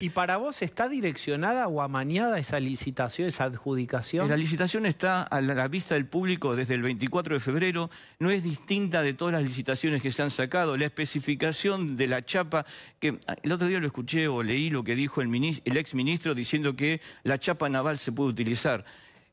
¿Y para vos está direccionada o amañada esa licitación, esa adjudicación? La licitación está a la vista del público desde el 24 de febrero, no es distinta de todas las licitaciones que se han sacado. La especificación de la chapa, que ah, el otro día lo escuché o leí lo que dijo el, el ex diciendo que la chapa naval se puede utilizar.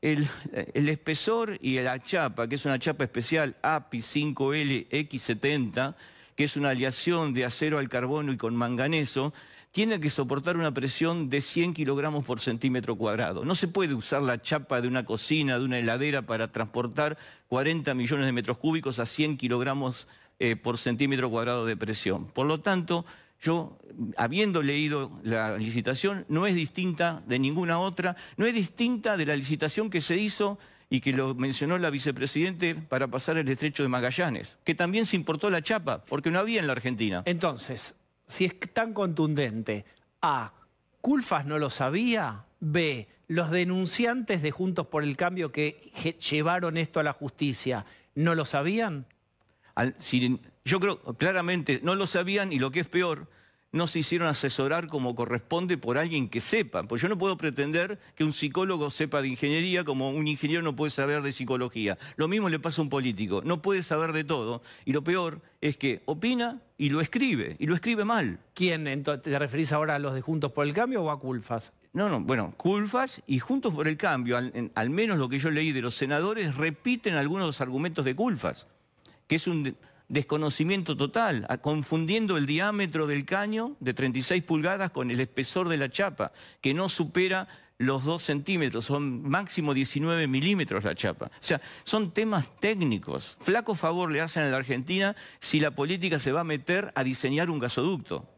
El, el, espesor y la chapa, que es una chapa especial API 5 lx 70 que es una aleación de acero al carbono y con manganeso, tiene que soportar una presión de 100 kilogramos por centímetro cuadrado. No se puede usar la chapa de una cocina, de una heladera, para transportar 40 millones de metros cúbicos a 100 kilogramos eh, por centímetro cuadrado de presión. Por lo tanto, yo, habiendo leído la licitación, no es distinta de ninguna otra, no es distinta de la licitación que se hizo y que lo mencionó la vicepresidente para pasar el estrecho de Magallanes, que también se importó la chapa, porque no había en la Argentina. Entonces, si es tan contundente, A, Culfas no lo sabía, B, los denunciantes de Juntos por el Cambio que llevaron esto a la justicia, ¿no lo sabían? si, yo creo, claramente, no lo sabían y lo que es peor, no se hicieron asesorar como corresponde por alguien que sepa. Pues yo no puedo pretender que un psicólogo sepa de ingeniería como un ingeniero no puede saber de psicología. Lo mismo le pasa a un político, no puede saber de todo. Y lo peor es que opina y lo escribe, y lo escribe mal. ¿Quién? ¿Te referís ahora a los de Juntos por el Cambio o a Culfas? No, no, bueno, Culfas y Juntos por el Cambio, al, menos lo que yo leí de los senadores, repiten algunos de los argumentos de Culfas, que es un desconocimiento total, confundiendo el diámetro del caño de 36 pulgadas con el espesor de la chapa, que no supera los 2 centímetros, son máximo 19 milímetros la chapa. O sea, son temas técnicos. Flaco favor le hacen a la Argentina si la política se va a meter a diseñar un gasoducto.